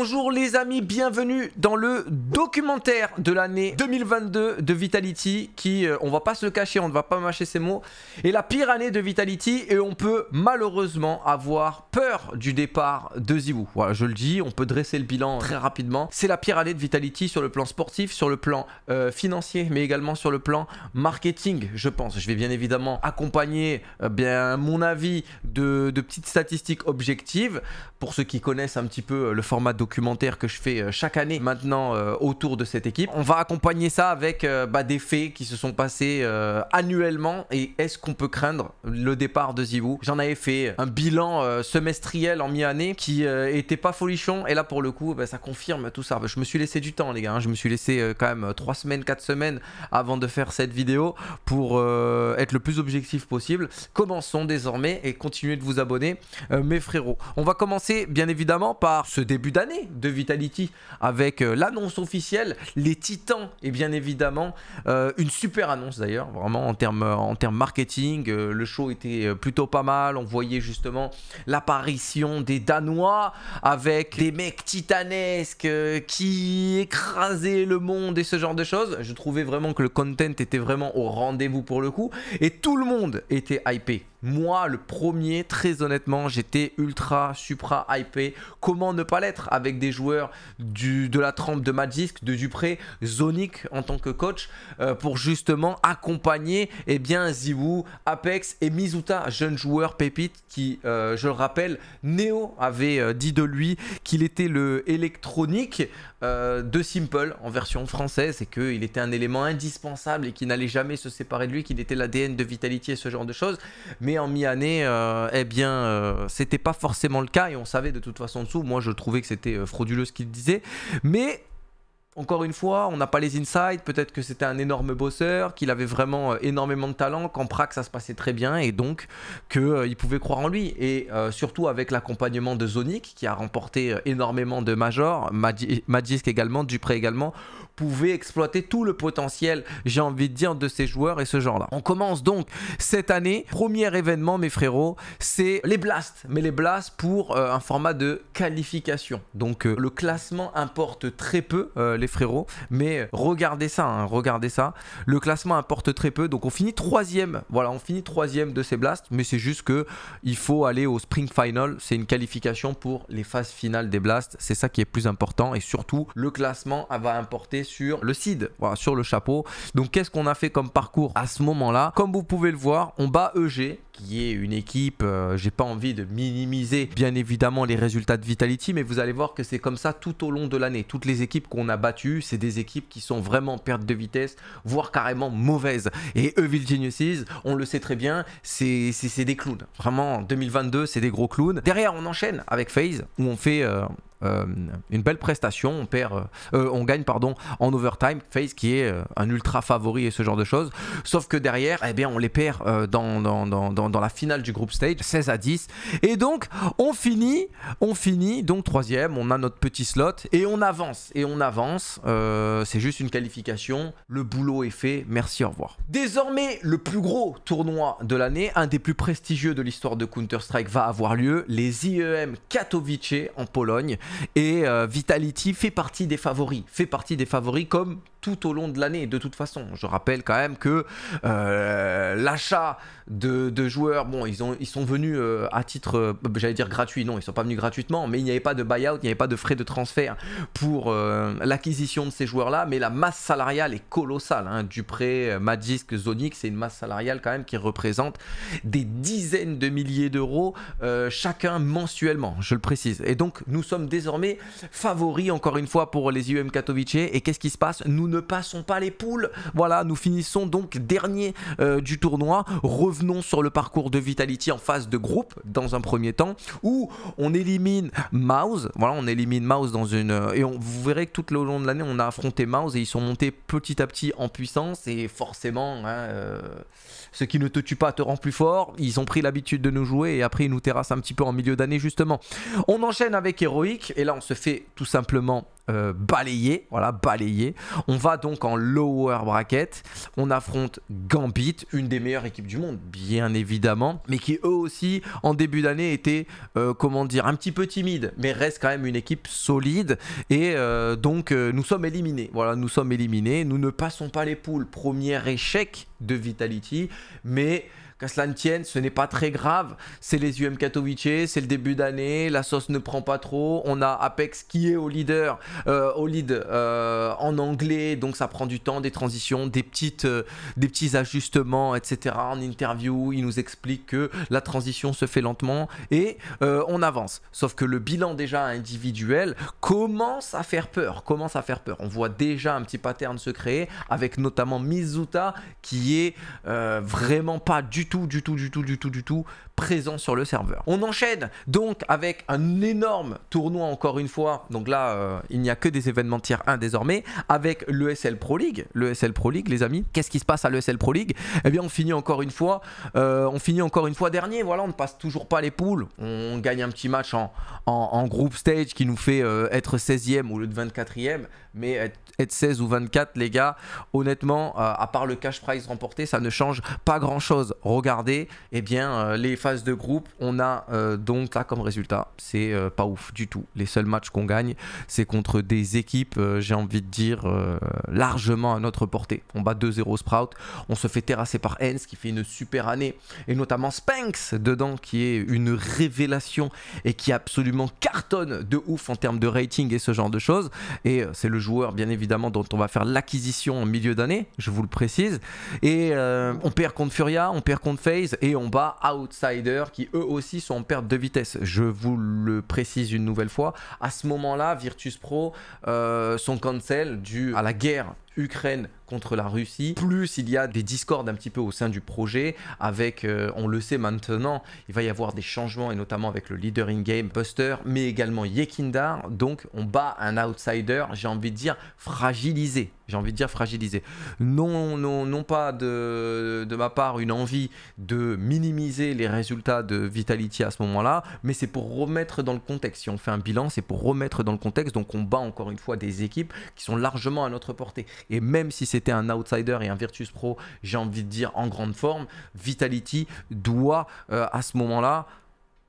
bonjour les amis, bienvenue dans le documentaire de l'année 2022 de Vitality qui, euh, on va pas se cacher, on ne va pas mâcher ces mots, est la pire année de Vitality et on peut malheureusement avoir peur du départ de Zibou. je le dis, on peut dresser le bilan très rapidement. C'est la pire année de Vitality sur le plan sportif, sur le plan euh, financier, mais également sur le plan marketing, je pense. Je vais bien évidemment accompagner euh, bien, mon avis de, de petites statistiques objectives pour ceux qui connaissent un petit peu le format documentaire documentaire que je fais euh, chaque année maintenant euh, autour de cette équipe. On va accompagner ça avec euh, bah, des faits qui se sont passés annuellement et est-ce qu'on peut craindre le départ de Zivou J'en avais fait un bilan semestriel en mi-année qui était pas folichon et là pour le coup bah, ça confirme tout ça. Je me suis laissé du temps les gars, hein. je me suis laissé quand même 3 semaines, 4 semaines avant de faire cette vidéo pour être le plus objectif possible. Commençons désormais et continuez de vous abonner mes frérots. On va commencer bien évidemment par ce début d'année de Vitality avec euh, l'annonce officielle, les titans et bien évidemment euh, une super annonce d'ailleurs, vraiment en termes en marketing. Euh, le show était plutôt pas mal. On voyait justement l'apparition des Danois avec des mecs titanesques qui écrasaient le monde et ce genre de choses. Je trouvais vraiment que le content était vraiment au rendez-vous pour le coup et tout le monde était hypé moi, le premier, très honnêtement, j'étais ultra, supra hypé. Comment ne pas l'être avec des joueurs du, de la trempe de Magisk, de Dupré, Zonic en tant que coach, euh, pour justement accompagner et eh bien, Ziwu, Apex et Mizuta, jeune joueur pépite qui, euh, je le rappelle, Neo avait euh, dit de lui qu'il était le électronique euh, de Simple en version française et qu'il était un élément indispensable et qu'il n'allait jamais se séparer de lui, qu'il était l'ADN de Vitality et ce genre de choses. Mais en mi-année, euh, eh bien, euh, c'était pas forcément le cas et on savait de toute façon dessous. Moi, je trouvais que c'était frauduleux ce qu'il disait. Mais encore une fois, on n'a pas les insights. Peut-être que c'était un énorme bosseur, qu'il avait vraiment euh, énormément de talent, qu'en Prax ça se passait très bien et donc qu'il euh, pouvait croire en lui. Et euh, surtout avec l'accompagnement de Zonic qui a remporté énormément de majors, Magisk également, Dupré également, exploiter tout le potentiel, j'ai envie de dire, de ces joueurs et ce genre-là. On commence donc cette année. Premier événement, mes frérots, c'est les blasts. Mais les blasts pour euh, un format de qualification. Donc euh, le classement importe très peu, euh, les frérots. Mais regardez ça, hein, regardez ça. Le classement importe très peu. Donc on finit troisième. Voilà, on finit troisième de ces blasts. Mais c'est juste que il faut aller au Spring Final. C'est une qualification pour les phases finales des blasts. C'est ça qui est plus important. Et surtout, le classement va importer sur le CID, voilà, sur le chapeau. Donc qu'est-ce qu'on a fait comme parcours à ce moment-là Comme vous pouvez le voir, on bat EG, qui est une équipe, euh, j'ai pas envie de minimiser bien évidemment les résultats de Vitality, mais vous allez voir que c'est comme ça tout au long de l'année. Toutes les équipes qu'on a battues, c'est des équipes qui sont vraiment perte de vitesse, voire carrément mauvaises. Et Evil Geniuses, on le sait très bien, c'est des clowns. Vraiment, 2022, c'est des gros clowns. Derrière, on enchaîne avec FaZe, où on fait... Euh, euh, une belle prestation. On, perd, euh, euh, on gagne pardon, en overtime, Face qui est un ultra favori et ce genre de choses. Sauf que derrière, eh bien, on les perd dans dans, la finale du group stage, 16 à 10. Et donc, on finit, on finit donc troisième, on a notre petit slot et on avance. Et on avance, c'est juste une qualification. Le boulot est fait, merci, au revoir. Désormais, le plus gros tournoi de l'année, un des plus prestigieux de l'histoire de Counter-Strike va avoir lieu, les IEM Katowice en Pologne. Et euh, Vitality fait partie des favoris, fait partie des favoris comme tout au long de l'année de toute façon. Je rappelle quand même que euh, l'achat de, joueurs, bon, ils, sont venus euh, à titre, j'allais dire gratuit, non, ils sont pas venus gratuitement, mais il n'y avait pas de buyout, il n'y avait pas de frais de transfert pour l'acquisition de ces joueurs-là, mais la masse salariale est colossale. Hein. Dupré, Magisk, Zonic, c'est une masse salariale quand même qui représente des dizaines de milliers d'euros chacun mensuellement, je le précise. Et donc nous sommes des désormais favori encore une fois pour les IUM Katowice. Et qu'est-ce qui se passe Nous ne passons pas les poules. Voilà, nous finissons donc dernier euh, du tournoi. Revenons sur le parcours de Vitality en phase de groupe dans un premier temps où on élimine Mouse. Voilà, on élimine Mouse dans une. Euh, et vous verrez que tout le long de l'année, on a affronté Mouse et ils sont montés petit à petit en puissance. Et forcément, hein, euh, ce qui ne te tue pas te rend plus fort. Ils ont pris l'habitude de nous jouer et après, ils nous terrassent un petit peu en milieu d'année, justement. On enchaîne avec Heroic et là on se fait tout simplement euh, balayer, voilà, balayer. On va donc en lower bracket, on affronte Gambit, une des meilleures équipes du monde, bien évidemment, mais qui eux aussi, en début d'année, étaient, euh, comment dire, un petit peu timides, mais reste quand même une équipe solide, et euh, donc nous sommes éliminés, voilà, nous sommes éliminés, nous ne passons pas les poules, premier échec de Vitality, mais... Qu'à cela ne tienne, ce n'est pas très grave. C'est les UM Katowice, c'est le début d'année, la sauce ne prend pas trop. On a Apex qui est au leader, euh, au lead euh, en anglais, donc ça prend du temps, des transitions, des, petites, euh, des petits ajustements, etc. En interview, il nous explique que la transition se fait lentement et on avance. Sauf que le bilan déjà individuel commence à faire peur, commence à faire peur. On voit déjà un petit pattern se créer avec notamment Mizuta qui est vraiment pas du tout tout, du tout, du tout, du tout, du tout présent sur le serveur. On enchaîne donc avec un énorme tournoi encore une fois. Donc là, euh, il n'y a que des événements tiers 1 désormais avec l'ESL Pro League. L'ESL Pro League, les amis, qu'est-ce qui se passe à l'ESL Pro League Eh bien, on finit encore une fois, euh, on finit encore une fois dernier. Voilà, on ne passe toujours pas les poules. On gagne un petit match en, en, group stage qui nous fait euh, être 16e ou le de 24e, mais être, 16 ou 24, les gars, honnêtement, à part le cash prize remporté, ça ne change pas grand-chose. Regardez, eh bien, les phases de groupe, on a euh, donc là comme résultat, c'est euh, pas ouf du tout. Les seuls matchs qu'on gagne, c'est contre des équipes, euh, j'ai envie de dire, largement à notre portée. On bat 2-0 Sprout, on se fait terrasser par Hens qui fait une super année, et notamment Spanks dedans qui est une révélation et qui absolument cartonne de ouf en termes de rating et ce genre de choses. Et c'est le joueur bien évidemment dont on va faire l'acquisition en milieu d'année, je vous le précise. Et on perd contre Furia, on perd contre FaZe et on bat Outside qui eux aussi sont en perte de vitesse. Je vous le précise une nouvelle fois. À ce moment-là, Virtus Pro, euh, son cancel dû à la guerre Ukraine contre la Russie. Plus il y a des discordes un petit peu au sein du projet, avec, euh, on le sait maintenant, il va y avoir des changements, et notamment avec le leader in-game Buster, mais également Yekindar. Donc on bat un outsider, j'ai envie de dire fragilisé. J'ai envie de dire fragilisé. Non, non, non pas de, de ma part une envie de minimiser les résultats de Vitality à ce moment-là, mais c'est pour remettre dans le contexte. Si on fait un bilan, c'est pour remettre dans le contexte. Donc on bat encore une fois des équipes qui sont largement à notre portée. Et même si c'était un outsider et un Virtus Pro, j'ai envie de dire en grande forme, Vitality doit euh, à ce moment-là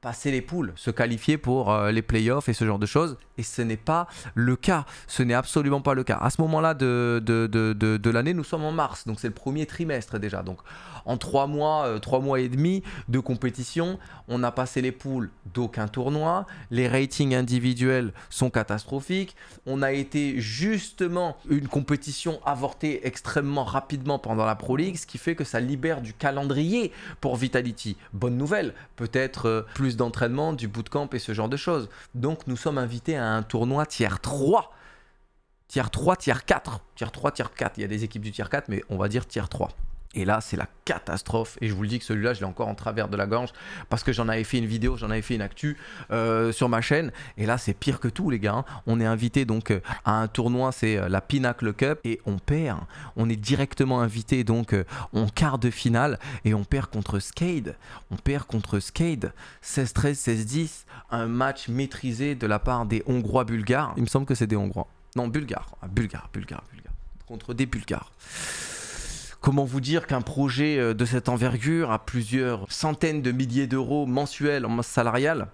passer les poules, se qualifier pour euh, les playoffs et ce genre de choses. Et ce n'est pas le cas. Ce n'est absolument pas le cas. À ce moment-là de, de, l'année, nous sommes en mars. Donc c'est le premier trimestre déjà. Donc en trois mois, euh, trois mois et demi de compétition, on a passé les poules d'aucun tournoi. Les ratings individuels sont catastrophiques. On a été justement une compétition avortée extrêmement rapidement pendant la Pro League, ce qui fait que ça libère du calendrier pour Vitality. Bonne nouvelle, peut-être euh, plus d'entraînement, du bootcamp et ce genre de choses. Donc nous sommes invités à un tournoi tiers 3. tier 3, tiers 4. Tier 3, tiers 4. Il y a des équipes du tiers 4, mais on va dire tiers 3. Et là, c'est la catastrophe. Et je vous le dis que celui-là, je l'ai encore en travers de la gorge parce que j'en avais fait une vidéo, j'en avais fait une actu euh, sur ma chaîne. Et là, c'est pire que tout, les gars. Hein. On est invité donc euh, à un tournoi, c'est euh, la Pinnacle Cup et on perd. Hein. On est directement invité donc en quart de finale et on perd contre Skade. On perd contre Skade 16-13, 16-10. Un match maîtrisé de la part des Hongrois-Bulgares. Il me semble que c'est des Hongrois. Non, Bulgares. Ah, bulgares, Bulgares, Bulgares. Contre des Bulgares. Comment vous dire qu'un projet euh, de cette envergure à plusieurs centaines de milliers d'euros mensuels en masse salariale,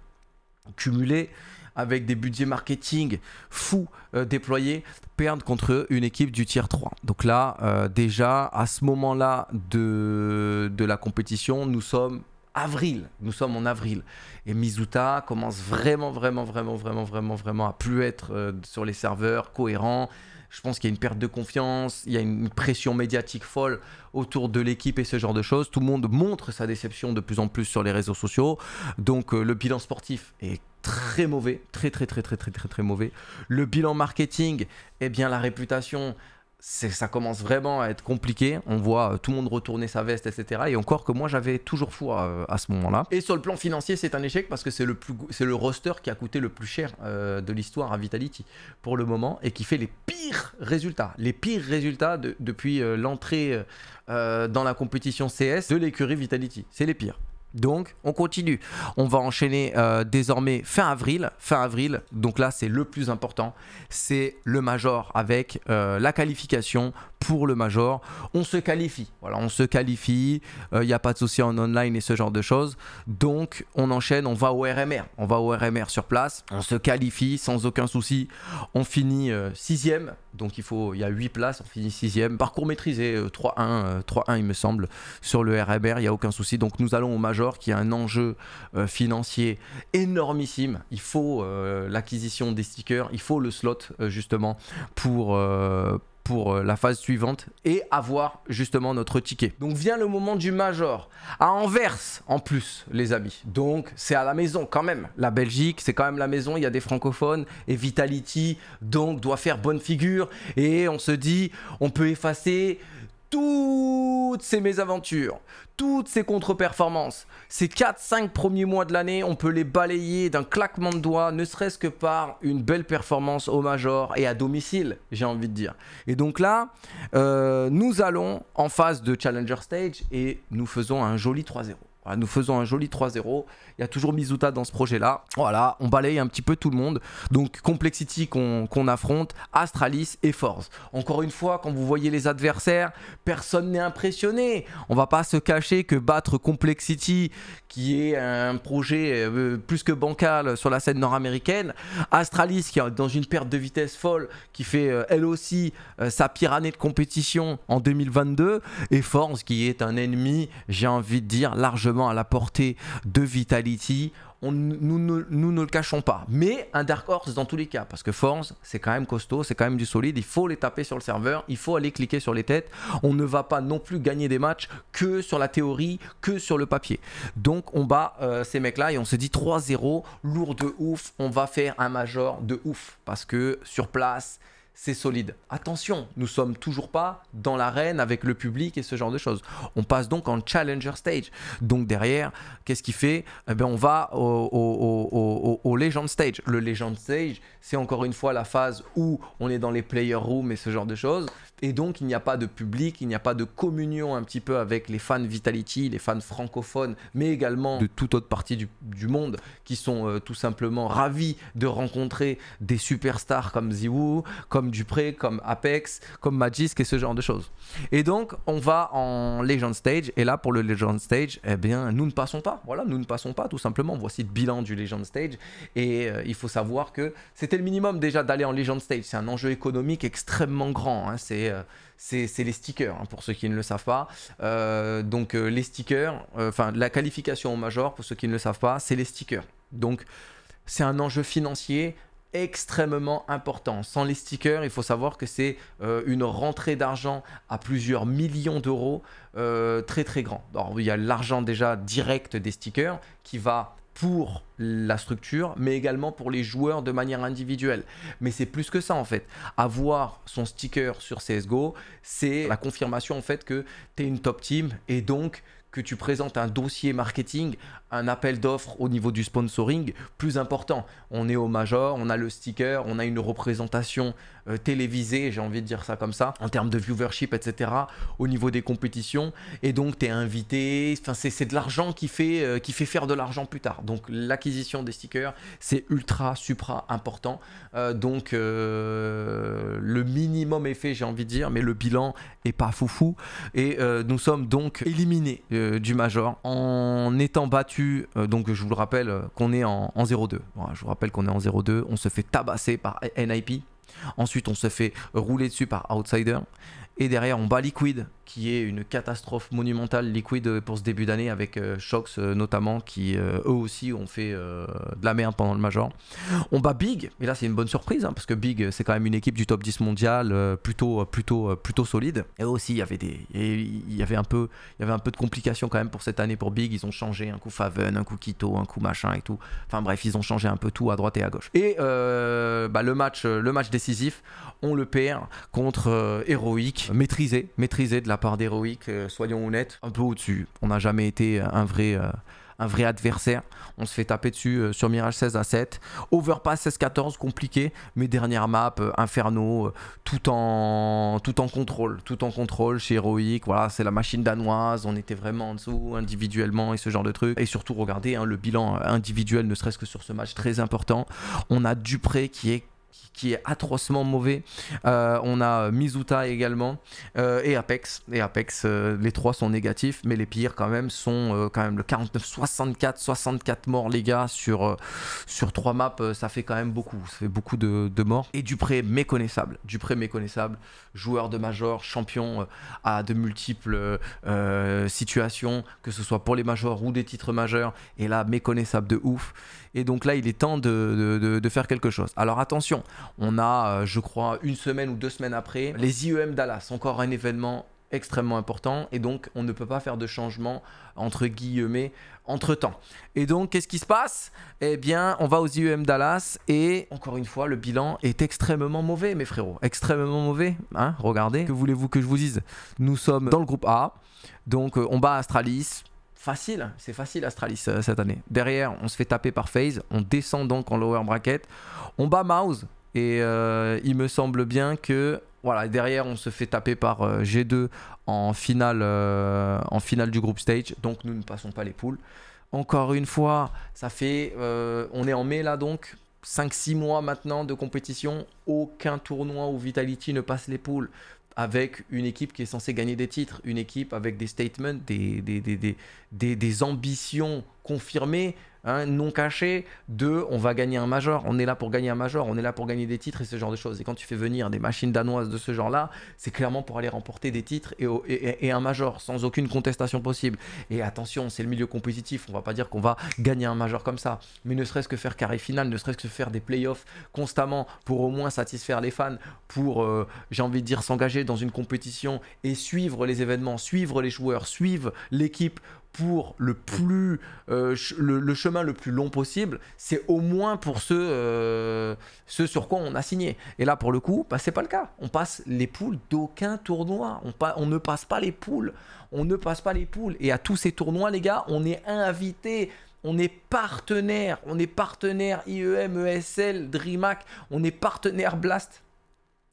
cumulé avec des budgets marketing fous euh, déployés, perdent contre une équipe du tier 3. Donc là, euh, déjà, à ce moment-là de, la compétition, nous sommes avril. Nous sommes en avril. Et Mizuta commence vraiment, vraiment, vraiment, vraiment, vraiment, vraiment à plus être sur les serveurs cohérents. Je pense qu'il y a une perte de confiance, il y a une pression médiatique folle autour de l'équipe et ce genre de choses. Tout le monde montre sa déception de plus en plus sur les réseaux sociaux. Donc euh, le bilan sportif est très mauvais, très très très très très très très mauvais. Le bilan marketing, eh bien la réputation, ça commence vraiment à être compliqué. On voit euh, tout le monde retourner sa veste, etc. Et encore que moi, j'avais toujours fou euh, à, ce moment-là. Et sur le plan financier, c'est un échec parce que c'est le, le roster qui a coûté le plus cher euh, de l'histoire à Vitality pour le moment et qui fait les pires résultats. Les pires résultats depuis l'entrée dans la compétition CS de l'écurie Vitality. C'est les pires. Donc, on continue. On va enchaîner euh, désormais fin avril. Fin avril, donc là, c'est le plus important. C'est le Major avec euh, la qualification pour le Major. On se qualifie. Voilà, on se qualifie. Il euh, n'y a pas de souci en online et ce genre de choses. Donc, on enchaîne. On va au RMR. On va au RMR sur place. On se qualifie sans aucun souci. On finit 6 euh, Donc, il faut, il y a 8 places. On finit sixième. Parcours maîtrisé, 3-1, euh, 3-1, il me semble, sur le RMR. Il n'y a aucun souci. Donc, nous allons au Major qui a un enjeu financier énormissime. Il faut l'acquisition des stickers. Il faut le slot, justement, pour pour euh, la phase suivante et avoir justement notre ticket. Donc vient le moment du Major à Anvers en plus les amis. Donc c'est à la maison quand même. La Belgique c'est quand même la maison, il y a des francophones et Vitality donc doit faire bonne figure et on se dit on peut effacer toutes ces mésaventures, toutes ces contre-performances, ces 4-5 premiers mois de l'année, on peut les balayer d'un claquement de doigts, ne serait-ce que par une belle performance au major et à domicile, j'ai envie de dire. Et donc là, euh, nous allons en phase de Challenger Stage et nous faisons un joli 3-0. nous faisons un joli 3-0 il y a toujours Mizuta dans ce projet-là. Voilà, on balaye un petit peu tout le monde. Donc Complexity qu'on affronte, Astralis et Force. Encore une fois, quand vous voyez les adversaires, personne n'est impressionné. On va pas se cacher que battre Complexity, qui est un projet euh, plus que bancal sur la scène nord-américaine, Astralis qui est dans une perte de vitesse folle, qui fait euh, elle aussi euh, sa pire année de compétition en 2022, et Force qui est un ennemi, j'ai envie de dire, largement à la portée de Vitality on, nous, ne le cachons pas. Mais un Dark Horse dans tous les cas, parce que Force, c'est quand même costaud, c'est quand même du solide, il faut les taper sur le serveur, il faut aller cliquer sur les têtes. On ne va pas non plus gagner des matchs que sur la théorie, que sur le papier. Donc on bat euh, ces mecs-là et on se dit 3-0, lourd de ouf, on va faire un major de ouf, parce que sur place, c'est solide. Attention, nous sommes toujours pas dans l'arène avec le public et ce genre de choses. On passe donc en challenger stage. Donc derrière, qu'est-ce qu'il fait eh ben, on va au, legend stage. Le legend stage, c'est encore une fois la phase où on est dans les player rooms et ce genre de choses. Et donc, il n'y a pas de public, il n'y a pas de communion un petit peu avec les fans Vitality, les fans francophones, mais également de toute autre partie du, monde qui sont euh, tout simplement ravis de rencontrer des superstars comme Ziwoo, comme comme Dupré, comme Apex, comme Magisk et ce genre de choses. Et donc, on va en Legend Stage. Et là, pour le Legend Stage, eh bien, nous ne passons pas. Voilà, nous ne passons pas, tout simplement. Voici le bilan du Legend Stage. Et euh, il faut savoir que c'était le minimum déjà d'aller en Legend Stage. C'est un enjeu économique extrêmement grand. Hein. Euh, c'est. c'est les stickers, hein, pour ceux qui ne le savent pas. Euh, donc les stickers, enfin la qualification au major, pour ceux qui ne le savent pas, c'est les stickers. Donc c'est un enjeu financier extrêmement important. Sans les stickers, il faut savoir que c'est euh, une rentrée d'argent à plusieurs millions d'euros euh, très très grand. il y a l'argent déjà direct des stickers qui va pour la structure, mais également pour les joueurs de manière individuelle. Mais c'est plus que ça en fait. Avoir son sticker sur CSGO, c'est la confirmation en fait que tu es une top team et donc que tu présentes un dossier marketing, un appel d'offres au niveau du sponsoring plus important. On est au major, on a le sticker, on a une représentation euh, télévisé, j'ai envie de dire ça comme ça, en termes de viewership, etc., au niveau des compétitions. Et donc, tu es invité, c'est de l'argent qui, fait, euh, qui fait faire de l'argent plus tard. Donc, l'acquisition des stickers, c'est ultra, supra important. Euh, donc, le minimum est fait, j'ai envie de dire, mais le bilan est pas foufou. Et nous sommes donc éliminés du Major en étant battus. donc, je vous le rappelle qu'on est en, 0-2. je vous rappelle qu'on est en 0-2. On se fait tabasser par NIP. Ensuite, on se fait rouler dessus par Outsider. Et derrière, on bat Liquid, qui est une catastrophe monumentale. Liquid euh, pour ce début d'année, avec euh, Shox euh, notamment, qui eux aussi ont fait de la merde pendant le Major. On bat Big, et là c'est une bonne surprise, hein, parce que Big c'est quand même une équipe du top 10 mondial plutôt, plutôt, plutôt solide. Et eux aussi, il y avait des, il y avait un peu, il y avait un peu de complications quand même pour cette année pour Big. Ils ont changé un coup Faven, un coup Quito, un coup machin et tout. Enfin bref, ils ont changé un peu tout à droite et à gauche. Et bah, le match, le match décisif, on le perd contre Heroic Maîtrisé, maîtrisé de la part d'Heroic euh, soyons honnêtes. Un peu au-dessus. On n'a jamais été euh, un vrai. Euh, un vrai adversaire. On se fait taper dessus sur Mirage 16 à 7. Overpass 16-14, compliqué, mais dernière map, Inferno, tout, en, tout en contrôle. Tout en contrôle chez Heroic. Voilà, c'est la machine danoise. On était vraiment en dessous individuellement et ce genre de truc. Et surtout, regardez hein, le bilan individuel, ne serait-ce que sur ce match très important. On a Dupré qui est qui, est atrocement mauvais. Euh, on a euh, Mizuta également euh, et Apex. Et Apex, les trois sont négatifs, mais les pires quand même sont quand même le 49, 64, 64 morts les gars sur, sur 3 maps, ça fait quand même beaucoup. Ça fait beaucoup de, morts. Et Dupré méconnaissable. Dupré méconnaissable, joueur de major, champion à de multiples situations, que ce soit pour les majors ou des titres majeurs. Et là, méconnaissable de ouf. Et donc là, il est temps de faire quelque chose. Alors attention, on a, euh, je crois, une semaine ou deux semaines après, les IEM Dallas, encore un événement extrêmement important et donc on ne peut pas faire de changement entre guillemets entre temps. Et donc qu'est-ce qui se passe Eh bien on va aux IEM Dallas et encore une fois le bilan est extrêmement mauvais mes frérots, extrêmement mauvais. Hein, regardez, que voulez-vous que je vous dise Nous sommes dans le groupe A, donc euh, on bat Astralis. Facile, c'est facile Astralis euh, cette année. Derrière, on se fait taper par FaZe, on descend donc en lower bracket, on bat Mouse, et euh, il me semble bien que voilà, derrière on se fait taper par euh, G2 en finale, euh, en finale du groupe stage. Donc nous ne passons pas les poules. Encore une fois, ça fait, on est en mai là donc, 5-6 mois maintenant de compétition, aucun tournoi où Vitality ne passe les poules avec une équipe qui est censée gagner des titres, une équipe avec des statements, des, des, des, des ambitions confirmé, hein, non caché, de on va gagner un major, on est là pour gagner un major, on est là pour gagner des titres et ce genre de choses. Et quand tu fais venir des machines danoises de ce genre-là, c'est clairement pour aller remporter des titres et, un major, sans aucune contestation possible. Et attention, c'est le milieu compétitif, on va pas dire qu'on va gagner un major comme ça, mais ne serait-ce que faire carré final, ne serait-ce que faire des playoffs constamment pour au moins satisfaire les fans, pour, euh, j'ai envie de dire, s'engager dans une compétition et suivre les événements, suivre les joueurs, suivre l'équipe pour le plus euh, le, chemin le plus long possible, c'est au moins pour euh, ce, sur quoi on a signé. Et là, pour le coup, bah, c'est pas le cas. On passe les poules d'aucun tournoi. On, on, ne passe pas les poules. On ne passe pas les poules. Et à tous ces tournois, les gars, on est invité. On est partenaire. On est partenaire IEM, ESL, DreamHack. On est partenaire Blast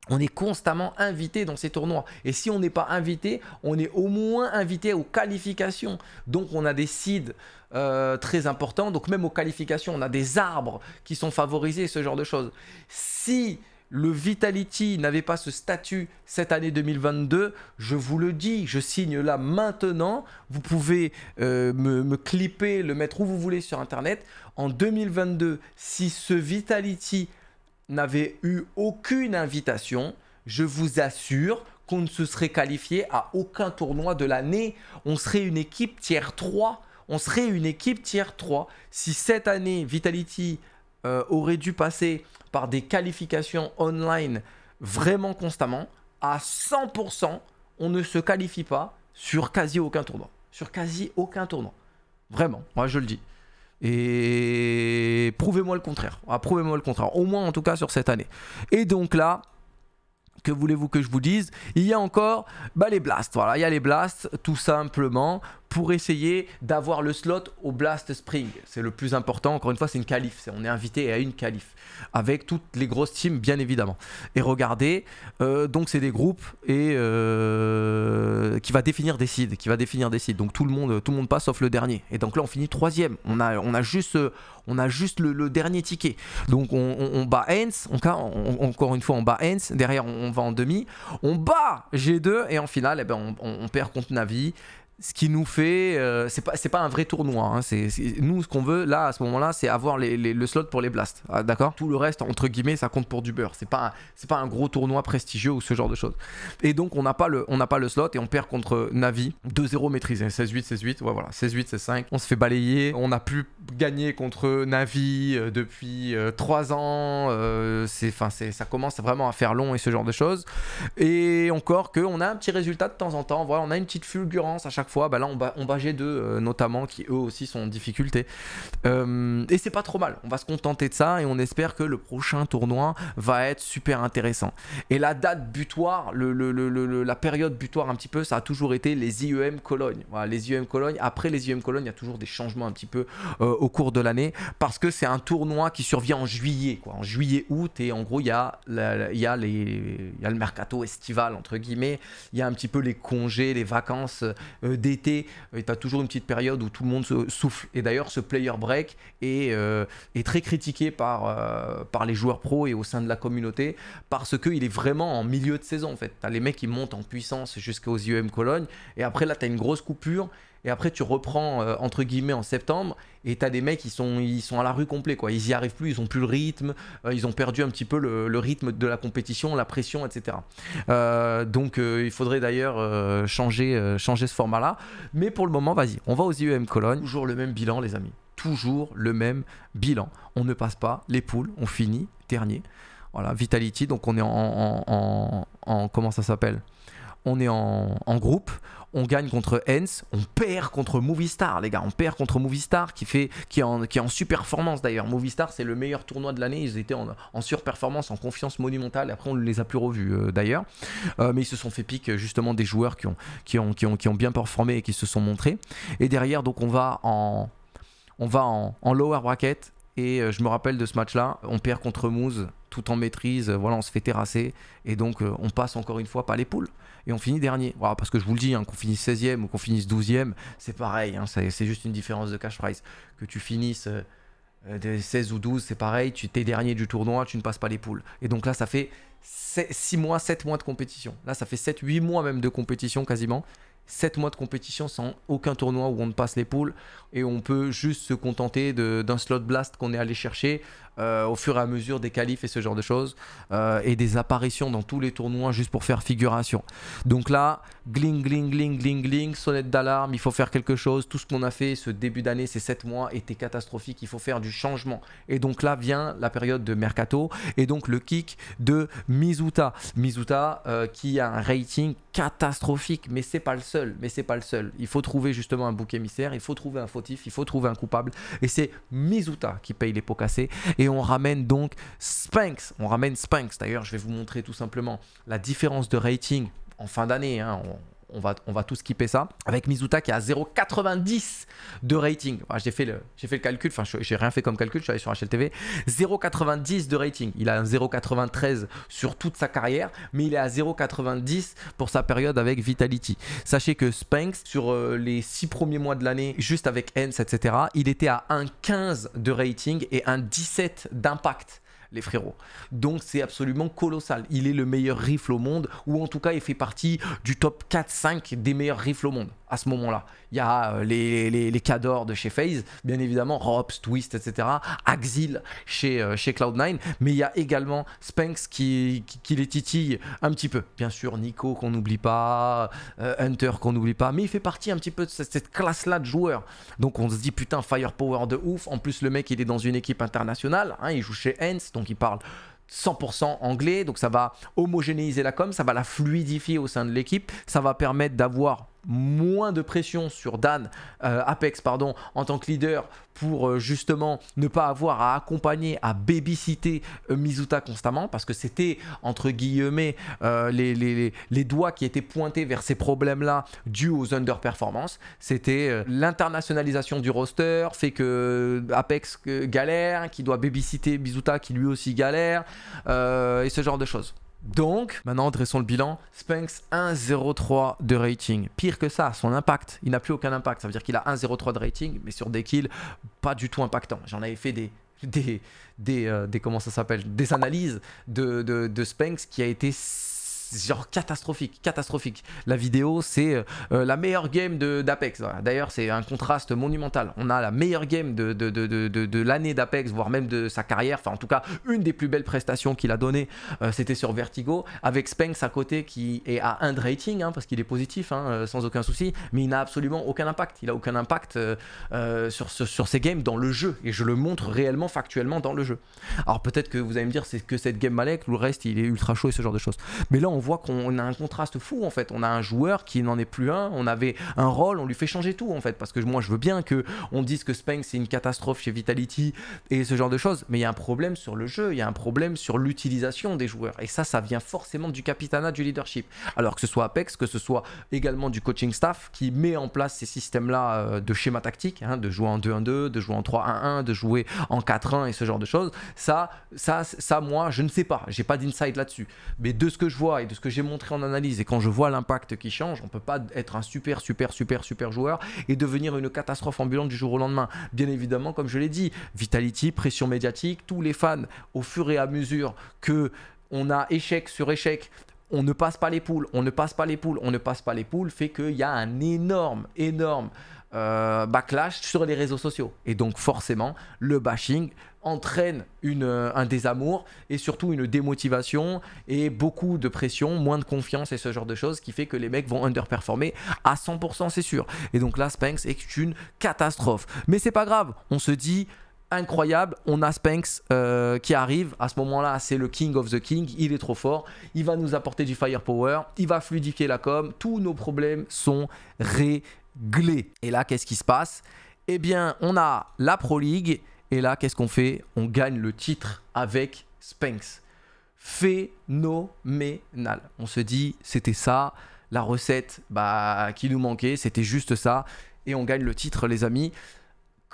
on est constamment invité dans ces tournois. Et si on n'est pas invité, on est au moins invité aux qualifications. Donc on a des seeds euh, très importants. Donc même aux qualifications, on a des arbres qui sont favorisés, ce genre de choses. Si le Vitality n'avait pas ce statut cette année 2022, je vous le dis, je signe là maintenant. Vous pouvez euh, me, me, clipper, le mettre où vous voulez sur Internet. En 2022, si ce Vitality n'avait eu aucune invitation, je vous assure qu'on ne se serait qualifié à aucun tournoi de l'année. On serait une équipe tiers 3. On serait une équipe tier 3. Si cette année, Vitality euh, aurait dû passer par des qualifications online vraiment constamment, à 100%, on ne se qualifie pas sur quasi aucun tournoi. Sur quasi aucun tournoi. Vraiment, moi je le dis. Et prouvez-moi le contraire. Ah, prouvez-moi le contraire. Au moins en tout cas sur cette année. Et donc là, que voulez-vous que je vous dise Il y a encore bah, les blasts. Voilà, il y a les blasts tout simplement pour essayer d'avoir le slot au Blast Spring. C'est le plus important. Encore une fois, c'est une qualif. On est invité à une qualif avec toutes les grosses teams, bien évidemment. Et regardez, euh, donc c'est des groupes et euh, qui va définir des seeds, qui va définir des Donc tout le monde, tout le monde passe sauf le dernier. Et donc là, on finit troisième. On a, on a juste, on a juste le, dernier ticket. Donc on, bat on, encore une fois, on bat Ends. Derrière, on, va en demi. On bat G2 et en finale, eh ben, on, perd contre Navi ce qui nous fait, Ce euh, c'est pas c'est pas un vrai tournoi. Hein. c'est, nous ce qu'on veut là à ce moment-là, c'est avoir les, le slot pour les blasts, ah, d'accord. Tout le reste entre guillemets, ça compte pour du beurre. C'est pas c'est pas un gros tournoi prestigieux ou ce genre de choses. Et donc on n'a pas le on n'a pas le slot et on perd contre Navi 2-0 maîtrisé, 16-8, 16-8, ouais, voilà, 16-8, 16-5. On se fait balayer. On n'a plus gagné contre Navi euh, depuis euh, trois 3 ans. c'est enfin c'est ça commence vraiment à faire long et ce genre de choses. Et encore que on a un petit résultat de temps en temps. Voilà, on a une petite fulgurance à chaque fois, bah là on, bat, on bat euh, notamment, qui eux aussi sont en difficulté. Euh, et c'est pas trop mal, on va se contenter de ça et on espère que le prochain tournoi va être super intéressant. Et la date butoir, le, le, le, la période butoir un petit peu, ça a toujours été les IEM Cologne. Voilà, les IEM Cologne, après les IEM Cologne, il y a toujours des changements un petit peu euh, au cours de l'année parce que c'est un tournoi qui survient en juillet, quoi, en juillet-août et en gros il y, a il, y a les, y a le mercato estival entre guillemets, il y a un petit peu les congés, les vacances d'été, tu as toujours une petite période où tout le monde se souffle. Et d'ailleurs, ce player break est, euh, très critiqué euh, par, les joueurs pros et au sein de la communauté parce qu'il est vraiment en milieu de saison en fait. as les mecs qui montent en puissance jusqu'aux IEM Cologne et après là, tu as une grosse coupure et après tu reprends euh, entre guillemets en septembre et as des mecs qui sont ils sont à la rue complet quoi ils y arrivent plus ils ont plus le rythme euh, ils ont perdu un petit peu le, rythme de la compétition la pression etc euh, donc il faudrait d'ailleurs changer changer ce format là mais pour le moment vas-y on va aux IEM Cologne toujours le même bilan les amis toujours le même bilan on ne passe pas les poules on finit dernier voilà Vitality donc on est en comment ça s'appelle on est en, groupe, on gagne contre Hens, on perd contre Movistar, les gars, on perd contre Movistar qui, fait, qui, est, en, super performance, d'ailleurs. Movistar, c'est le meilleur tournoi de l'année, ils étaient en, surperformance, en confiance monumentale, après on ne les a plus revus euh, d'ailleurs. Euh, mais ils se sont fait pique justement des joueurs qui ont, ont, qui, ont, bien performé et qui se sont montrés. Et derrière, donc on va en, on va en, lower bracket. Et euh, je me rappelle de ce match-là, on perd contre Moose tout en maîtrise, voilà, on se fait terrasser et donc on passe encore une fois par les poules et on finit dernier. Voilà, parce que je vous le dis, hein, qu'on finisse 16e ou qu'on finisse 12e, c'est pareil, hein, c'est juste une différence de cash price. Que tu finisses 16 euh, ou 12, c'est pareil, tu es dernier du tournoi, tu ne passes pas les poules. Et donc là, ça fait 6 mois, 7 mois de compétition. Là, ça fait 7, 8 mois même de compétition quasiment. 7 mois de compétition sans aucun tournoi où on ne passe les poules et on peut juste se contenter d'un slot blast qu'on est allé chercher euh, au fur et à mesure des qualifs et ce genre de choses, euh, et des apparitions dans tous les tournois juste pour faire figuration. Donc là, gling, gling, gling, gling, gling, sonnette d'alarme, il faut faire quelque chose. Tout ce qu'on a fait ce début d'année, ces 7 mois, était catastrophique, il faut faire du changement. Et donc là vient la période de mercato, et donc le kick de Mizuta. Mizuta euh, qui a un rating catastrophique, mais c'est pas le seul, mais c'est pas le seul. Il faut trouver justement un bouc émissaire, il faut trouver un fautif, il faut trouver un coupable, et c'est Mizuta qui paye les pots cassés et on ramène donc Spanx. On ramène Spanx. D'ailleurs, je vais vous montrer tout simplement la différence de rating en fin d'année. Hein on va, tous va tout skipper ça. Avec Mizuta qui a 0,90 de rating. j'ai fait, le, fait le calcul, enfin j'ai rien fait comme calcul, je suis allé sur HLTV. 0,90 de rating. Il a un 0,93 sur toute sa carrière, mais il est à 0,90 pour sa période avec Vitality. Sachez que Spanks, sur euh, les six premiers mois de l'année, juste avec Hens, etc., il était à 1,15 de rating et un 17 d'impact les frérots. Donc c'est absolument colossal. Il est le meilleur rifle au monde, ou en tout cas il fait partie du top 4-5 des meilleurs rifles au monde à ce moment-là. Il y a euh, les, les, cadors de chez FaZe, bien évidemment, Robs, Twist, etc. Axil chez, euh, chez Cloud9, mais il y a également Spanx qui, qui, les titille un petit peu. Bien sûr, Nico qu'on n'oublie pas, euh, Hunter qu'on n'oublie pas, mais il fait partie un petit peu de cette, classe-là de joueurs. Donc on se dit putain, firepower de ouf. En plus, le mec, il est dans une équipe internationale, hein, il joue chez Hens, donc il parle 100% anglais, donc ça va homogénéiser la com, ça va la fluidifier au sein de l'équipe, ça va permettre d'avoir moins de pression sur Dan euh, Apex pardon en tant que leader pour euh, justement ne pas avoir à accompagner à baby euh, Mizuta constamment parce que c'était entre guillemets les, doigts qui étaient pointés vers ces problèmes là dus aux underperformances c'était l'internationalisation du roster fait que Apex galère qui doit babysitter Mizuta qui lui aussi galère et ce genre de choses donc, maintenant, dressons le bilan. Spinks 1,03 de rating. Pire que ça, son impact. Il n'a plus aucun impact. Ça veut dire qu'il a 1,03 de rating, mais sur des kills, pas du tout impactant. J'en avais fait des, des, euh, des, comment ça s'appelle Des analyses de, de, qui a été genre catastrophique, catastrophique. La vidéo, c'est euh, euh, la meilleure game d'Apex. D'ailleurs, c'est un contraste monumental. On a la meilleure game de, de, l'année d'Apex, voire même de sa carrière. Enfin, en tout cas, une des plus belles prestations qu'il a données, euh, c'était sur Vertigo, avec Spence à côté qui est à un rating, hein, parce qu'il est positif, hein, sans aucun souci, mais il n'a absolument aucun impact. Il n'a aucun impact sur, sur, ces games dans le jeu, et je le montre réellement, factuellement dans le jeu. Alors peut-être que vous allez me dire, c'est que cette game Malek, le reste, il est ultra chaud et ce genre de choses. Mais là, on voit qu'on a un contraste fou en fait. On a un joueur qui n'en est plus un, on avait un rôle, on lui fait changer tout en fait. Parce que moi je veux bien que on dise que Spank c'est une catastrophe chez Vitality et ce genre de choses, mais il y a un problème sur le jeu, il y a un problème sur l'utilisation des joueurs. Et ça, ça vient forcément du capitana du leadership. Alors que ce soit Apex, que ce soit également du coaching staff qui met en place ces systèmes-là euh, de schéma tactique, hein, de jouer en 2-1-2, de jouer en 3-1-1, de jouer en 4-1 et ce genre de choses. Ça, ça, ça, moi, je ne sais pas. J'ai pas d'insight là-dessus. Mais de ce que je vois de ce que j'ai montré en analyse, et quand je vois l'impact qui change, on ne peut pas être un super, super, super, super joueur et devenir une catastrophe ambulante du jour au lendemain. Bien évidemment, comme je l'ai dit, vitality, pression médiatique, tous les fans, au fur et à mesure que on a échec sur échec, on ne passe pas les poules, on ne passe pas les poules, on ne passe pas les poules, fait qu'il y a un énorme, énorme euh, backlash sur les réseaux sociaux. Et donc forcément, le bashing entraîne une, euh, un désamour et surtout une démotivation et beaucoup de pression, moins de confiance et ce genre de choses qui fait que les mecs vont underperformer à 100%, c'est sûr. Et donc là, Spanx est une catastrophe. Mais c'est pas grave, on se dit incroyable. On a Spanx euh, qui arrive. À ce moment-là, c'est le King of the King. Il est trop fort. Il va nous apporter du firepower. Il va fluidifier la com. Tous nos problèmes sont réglés. Et là, qu'est-ce qui se passe Eh bien, on a la Pro League. Et là, qu'est-ce qu'on fait On gagne le titre avec Spanx. Phénoménal. On se dit, c'était ça. La recette bah, qui nous manquait, c'était juste ça. Et on gagne le titre, les amis.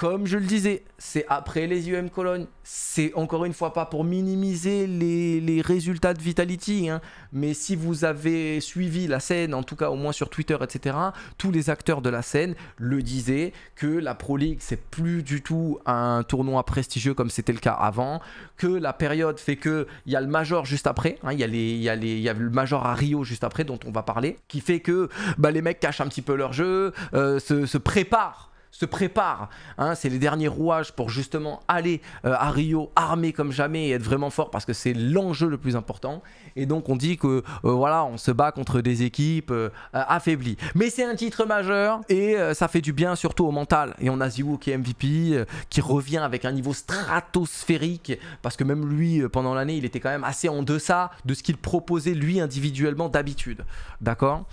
Comme je le disais, c'est après les IEM Cologne. C'est encore une fois pas pour minimiser les, résultats de Vitality, hein. mais si vous avez suivi la scène, en tout cas au moins sur Twitter, etc., tous les acteurs de la scène le disaient que la Pro League c'est plus du tout un tournoi prestigieux comme c'était le cas avant, que la période fait que il y a le major juste après, hein. il y, a le major à Rio juste après dont on va parler, qui fait que bah, les mecs cachent un petit peu leur jeu, euh, se, se préparent se prépare. Hein. c'est les derniers rouages pour justement aller euh, à Rio armé comme jamais et être vraiment fort parce que c'est l'enjeu le plus important. Et donc on dit que euh, voilà, on se bat contre des équipes euh, affaiblies. Mais c'est un titre majeur et ça fait du bien surtout au mental. Et on a Ziwu qui est MVP, qui revient avec un niveau stratosphérique parce que même lui pendant l'année il était quand même assez en deçà de ce qu'il proposait lui individuellement d'habitude. D'accord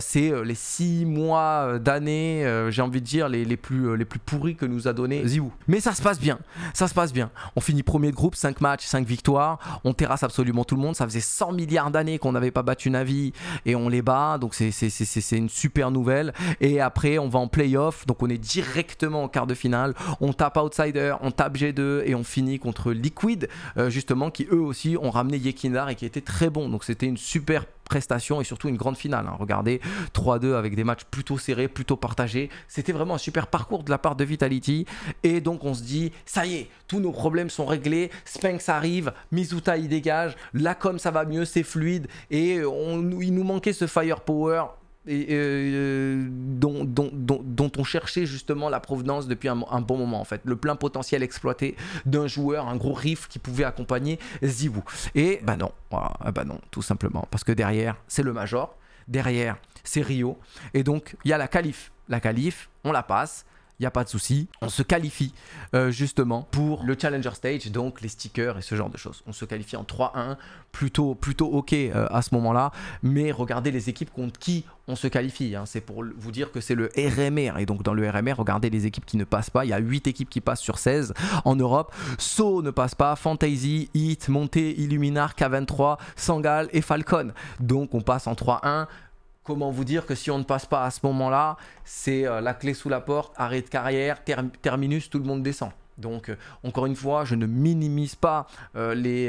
C'est les six mois d'année, j'ai envie de dire les les plus, euh, les plus pourris que nous a donné Ziou. Mais ça se passe bien, ça se passe bien. On finit premier de groupe, 5 matchs, 5 victoires, on terrasse absolument tout le monde. Ça faisait 100 milliards d'années qu'on n'avait pas battu Navi et on les bat, donc c'est une super nouvelle. Et après, on va en playoff, donc on est directement en quart de finale. On tape Outsider, on tape G2 et on finit contre Liquid, euh, justement, qui eux aussi ont ramené Yekindar et qui était très bon. Donc c'était une super prestation et surtout une grande finale. Hein. Regardez, 3-2 avec des matchs plutôt serrés, plutôt partagés. C'était vraiment un super parcours de la part de Vitality. Et donc on se dit, ça y est, tous nos problèmes sont réglés. Spinx arrive, Mizuta y dégage. Là ça va mieux, c'est fluide. Et on, il nous manquait ce firepower euh, dont, on cherchait justement la provenance depuis un, bon moment en fait, le plein potentiel exploité d'un joueur, un gros riff qui pouvait accompagner Zibou. Et bah non, ah bah non, tout simplement, parce que derrière c'est le Major, derrière c'est Rio, et donc il y a la calife. La calife, on la passe, il n'y a pas de souci. On se qualifie euh, justement pour le Challenger Stage, donc les stickers et ce genre de choses. On se qualifie en 3-1, plutôt, plutôt ok euh, à ce moment-là. Mais regardez les équipes contre qui on se qualifie. Hein. C'est pour vous dire que c'est le RMR. Et donc dans le RMR, regardez les équipes qui ne passent pas. Il y a 8 équipes qui passent sur 16 en Europe. So ne passe pas, Fantasy, Hit, Monté, Illuminar, K23, Sangal et Falcon. Donc on passe en 3-1 comment vous dire que si on ne passe pas à ce moment-là, c'est euh, la clé sous la porte, arrêt de carrière, terminus, tout le monde descend. Donc, euh, encore une fois, je ne minimise pas euh, les,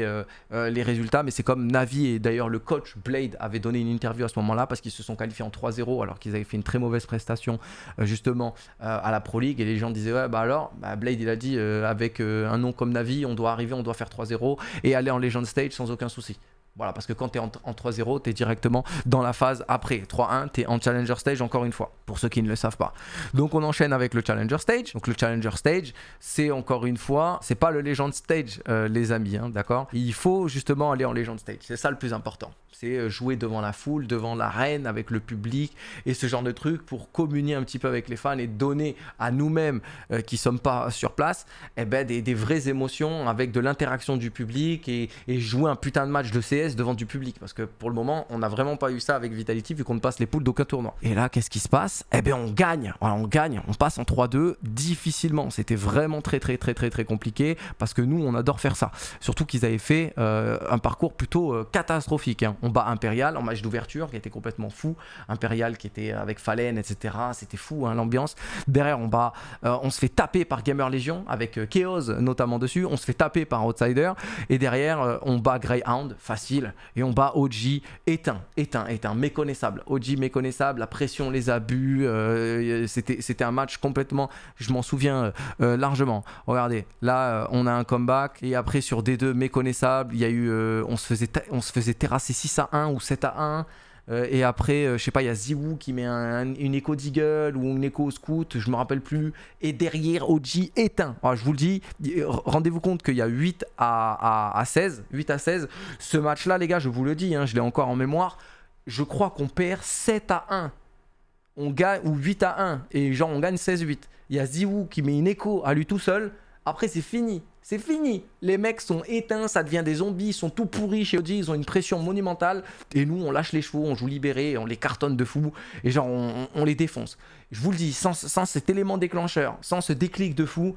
les, résultats, mais c'est comme Navi et d'ailleurs le coach Blade avait donné une interview à ce moment-là parce qu'ils se sont qualifiés en 3-0 alors qu'ils avaient fait une très mauvaise prestation justement à la Pro League et les gens disaient ouais bah alors bah, Blade il a dit avec un nom comme Navi on doit arriver, on doit faire 3-0 et aller en Legend Stage sans aucun souci. Voilà, parce que quand tu es en, 3-0, tu es directement dans la phase après. 3-1, tu es en Challenger Stage encore une fois, pour ceux qui ne le savent pas. Donc on enchaîne avec le Challenger Stage. Donc le Challenger Stage, c'est encore une fois, c'est pas le Legend Stage, euh, les amis, hein, d'accord Il faut justement aller en Legend Stage, c'est ça le plus important. C'est euh, jouer devant la foule, devant l'arène, avec le public et ce genre de truc pour communier un petit peu avec les fans et donner à nous-mêmes euh, qui sommes pas sur place eh ben, des, vraies émotions avec de l'interaction du public et, et jouer un putain de match de CS devant du public. Parce que pour le moment, on n'a vraiment pas eu ça avec Vitality vu qu'on ne passe les poules d'aucun tournoi. Et là, qu'est-ce qui se passe Eh bien, on gagne. on gagne. On passe en 3-2 difficilement. C'était vraiment très, très, très, très, très compliqué parce que nous, on adore faire ça. Surtout qu'ils avaient fait euh, un parcours plutôt euh, catastrophique. Hein. On bat Imperial en match d'ouverture qui était complètement fou. Imperial qui était avec Fallen, etc. C'était fou hein, l'ambiance. Derrière, on bat, euh, on se fait taper par Gamer Legion avec Chaos notamment dessus. On se fait taper par Outsider. Et derrière, on bat Greyhound facile et on bat OG éteint, éteint, éteint, méconnaissable. OG méconnaissable, la pression, les abus, euh, c'était un match complètement, je m'en souviens euh, euh, largement. Regardez, là euh, on a un comeback et après sur D2 méconnaissable, il y a eu, on se faisait, on se faisait terrasser 6 à 1 ou 7 à 1. Euh, et après, euh, je sais pas, il y a Ziwoo qui met une écho Deagle ou une écho Scout, je me rappelle plus. Et derrière, OG éteint. je vous le dis, rendez-vous compte qu'il y a 8 à, 16. 8 à 16. Ce match-là, les gars, je vous le dis, hein, je l'ai encore en mémoire. Je crois qu'on perd 7 à 1. On gagne, ou 8 à 1. Et genre, on gagne 16-8. Il y a Ziwoo qui met une écho à lui tout seul. Après, c'est fini. C'est fini. Les mecs sont éteints, ça devient des zombies, ils sont tout pourris chez OG, ils ont une pression monumentale. Et nous, on lâche les chevaux, on joue libéré, on les cartonne de fou, et genre, on, les défonce. Je vous le dis, sans, sans cet élément déclencheur, sans ce déclic de fou,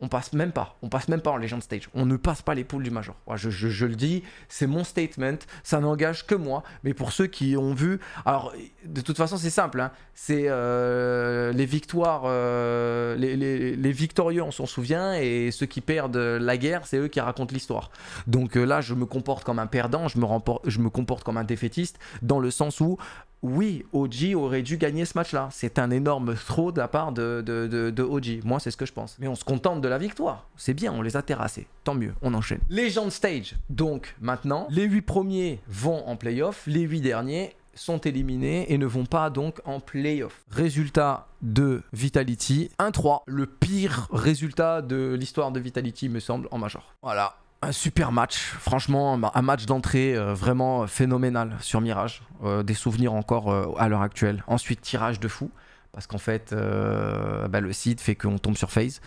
on passe même pas, on passe même pas en Legend Stage, on ne passe pas les poules du Major. Je, le dis, c'est mon statement, ça n'engage que moi, mais pour ceux qui ont vu, alors de toute façon c'est simple, hein. c'est euh, les victoires, euh, les, victorieux on s'en souvient, et ceux qui perdent la guerre, c'est eux qui racontent l'histoire. Donc euh, là je me comporte comme un perdant, je me, je me comporte comme un défaitiste, dans le sens où oui, OG aurait dû gagner ce match-là. C'est un énorme throw de la part de, de, OG. Moi, c'est ce que je pense. Mais on se contente de la victoire. C'est bien, on les a terrassés. Tant mieux, on enchaîne. Les stage. Donc, maintenant, les 8 premiers vont en playoff. Les 8 derniers sont éliminés et ne vont pas donc en playoff. Résultat de Vitality 1-3. Le pire résultat de l'histoire de Vitality, me semble, en major. Voilà un super match, franchement, un match d'entrée euh, vraiment euh, phénoménal sur Mirage. Euh, des souvenirs encore à l'heure actuelle. Ensuite, tirage de fou, parce qu'en fait, bah, le site fait qu'on tombe sur FaZe.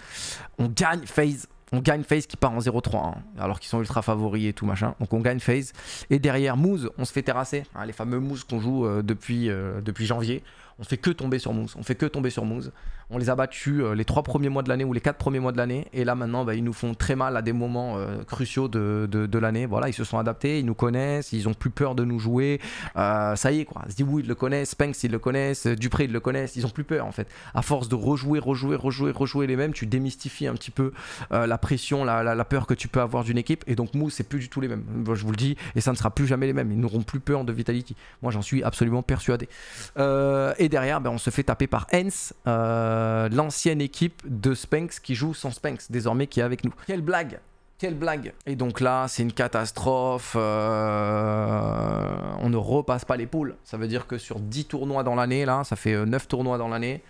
On gagne FaZe. On gagne FaZe qui part en 0-3, alors qu'ils sont ultra favoris et tout machin. Donc on gagne FaZe. Et derrière Moose, on se fait terrasser. Hein, les fameux Moose qu'on joue depuis, depuis janvier on fait que tomber sur Moose, on fait que tomber sur Moose. On les a battus euh, les trois premiers mois de l'année ou les quatre premiers mois de l'année, et là maintenant bah, ils nous font très mal à des moments euh, cruciaux de, l'année. Voilà, ils se sont adaptés, ils nous connaissent, ils ont plus peur de nous jouer. Euh, ça y est quoi, Zdiwoo ils le connaissent, Spanks ils le connaissent, Dupré ils le connaissent, ils ont plus peur en fait. À force de rejouer, rejouer, rejouer, rejouer les mêmes, tu démystifies un petit peu la pression, la, peur que tu peux avoir d'une équipe, et donc Moose c'est plus du tout les mêmes. Je vous le dis, et ça ne sera plus jamais les mêmes. Ils n'auront plus peur de Vitality. Moi j'en suis absolument persuadé. Euh, et derrière, ben, on se fait taper par Hens, euh, l'ancienne équipe de Spenx qui joue sans Spenx, désormais qui est avec nous. Quelle blague quelle blague Et donc là, c'est une catastrophe. Euh, on ne repasse pas les poules. Ça veut dire que sur 10 tournois dans l'année, là, ça fait 9 euh, tournois dans l'année,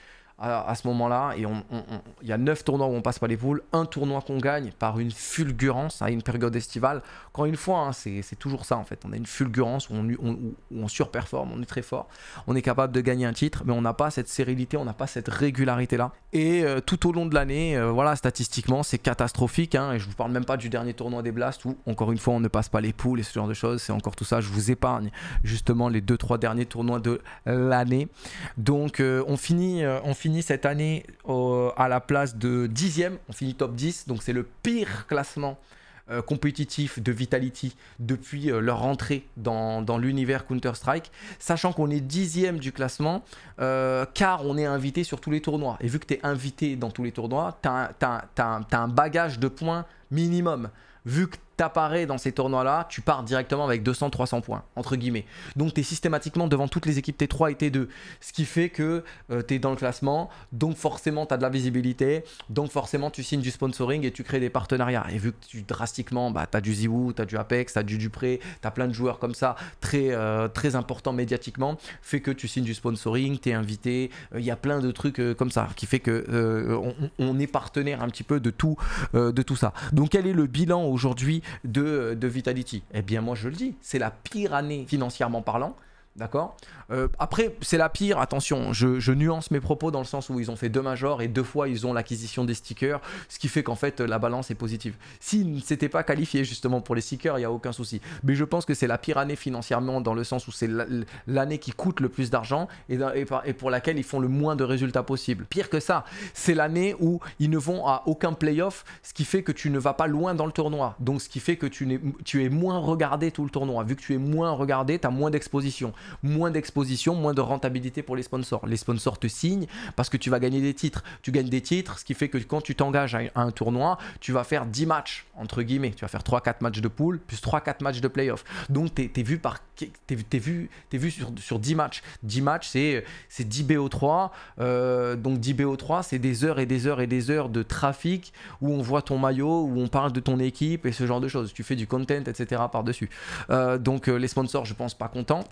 à, ce moment-là. Et il y a 9 tournois où on passe pas les poules, un tournoi qu'on gagne par une fulgurance à hein, une période estivale. Quand une fois, hein, c'est toujours ça en fait. On a une fulgurance où on, on, surperforme, on est très fort, on est capable de gagner un titre, mais on n'a pas cette sérilité on n'a pas cette régularité-là. Et euh, tout au long de l'année, euh, voilà, statistiquement, c'est catastrophique. Hein, et je vous parle même pas du dernier tournoi des Blasts où, encore une fois, on ne passe pas les poules et ce genre de choses. C'est encore tout ça. Je vous épargne justement les 2-3 derniers tournois de euh, l'année. Donc, on finit, on finit cette année euh, à la place de 10e, on finit top 10, donc c'est le pire classement euh, compétitif de Vitality depuis euh, leur entrée dans, l'univers Counter-Strike, sachant qu'on est dixième du classement, car on est invité sur tous les tournois. Et vu que tu es invité dans tous les tournois, tu as, un bagage de points minimum. Vu que apparaît dans ces tournois-là, tu pars directement avec 200-300 points, entre guillemets. Donc tu es systématiquement devant toutes les équipes T3 et T2, ce qui fait que euh, tu es dans le classement, donc forcément tu as de la visibilité, donc forcément tu signes du sponsoring et tu crées des partenariats. Et vu que tu drastiquement, bah, tu as du Ziwoo, tu as du Apex, tu as du Dupré, tu as plein de joueurs comme ça, très, euh, très importants médiatiquement, fait que tu signes du sponsoring, tu es invité, euh, il y a plein de trucs comme ça, qui fait que on, est partenaire un petit peu de tout, de tout ça. Donc quel est le bilan aujourd'hui de, Vitality Eh bien, moi, je le dis, c'est la pire année financièrement parlant D'accord euh, Après, c'est la pire, attention, je, nuance mes propos dans le sens où ils ont fait deux majors et deux fois ils ont l'acquisition des stickers, ce qui fait qu'en fait la balance est positive. S'ils ne s'étaient pas qualifiés justement pour les stickers, il n'y a aucun souci. Mais je pense que c'est la pire année financièrement dans le sens où c'est l'année qui coûte le plus d'argent et, pour laquelle ils font le moins de résultats possible. Pire que ça, c'est l'année où ils ne vont à aucun playoff, ce qui fait que tu ne vas pas loin dans le tournoi. Donc ce qui fait que tu, es, tu es moins regardé tout le tournoi. Vu que tu es moins regardé, tu as moins d'exposition moins d'exposition, moins de rentabilité pour les sponsors. Les sponsors te signent parce que tu vas gagner des titres. Tu gagnes des titres, ce qui fait que quand tu t'engages à un tournoi, tu vas faire 10 matchs, entre guillemets. Tu vas faire 3-4 matchs de poule, plus 3-4 matchs de playoff. Donc, tu es, vu, par, es vu sur, 10 matchs. 10 matchs, c'est 10 BO3. Euh, donc, 10 BO3, c'est des heures et des heures et des heures de trafic où on voit ton maillot, où on parle de ton équipe et ce genre de choses. Tu fais du content, etc. par-dessus. Euh, donc, euh, les sponsors, je pense, pas contents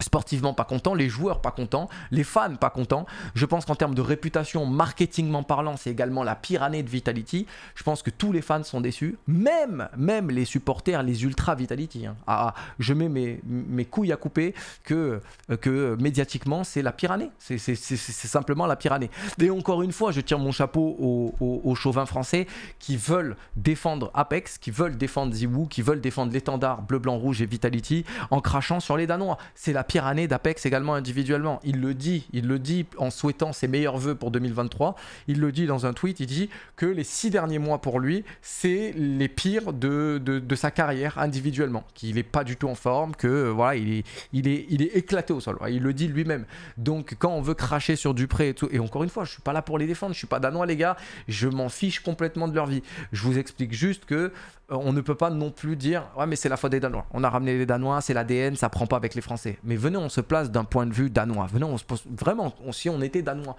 pas content, les joueurs pas contents, les fans pas contents. Je pense qu'en termes de réputation, marketingment parlant, c'est également la pire année de Vitality. Je pense que tous les fans sont déçus, même, même les supporters, les ultra Vitality. Hein. Ah, ah, je mets mes, mes, couilles à couper que, que médiatiquement, c'est la pire année. C'est simplement la pire année. Et encore une fois, je tire mon chapeau aux, aux, chauvins français qui veulent défendre Apex, qui veulent défendre Ziwoo, qui veulent défendre l'étendard bleu, blanc, rouge et Vitality en crachant sur les Danois. C'est la pire année d'Apex également individuellement. Il le dit, il le dit en souhaitant ses meilleurs voeux pour 2023. Il le dit dans un tweet, il dit que les six derniers mois pour lui, c'est les pires de, sa carrière individuellement. Qu'il n'est pas du tout en forme, que euh, voilà, il est, il, est, il est éclaté au sol. Il le dit lui-même. Donc quand on veut cracher sur Dupré et tout, et encore une fois, je suis pas là pour les défendre, je suis pas danois les gars, je m'en fiche complètement de leur vie. Je vous explique juste que euh, on ne peut pas non plus dire ouais mais c'est la faute des Danois. On a ramené les Danois, c'est l'ADN, ça prend pas avec les Français. Mais venez, on se place d'un point de vue danois. Venons, on se pose vraiment, si on était danois,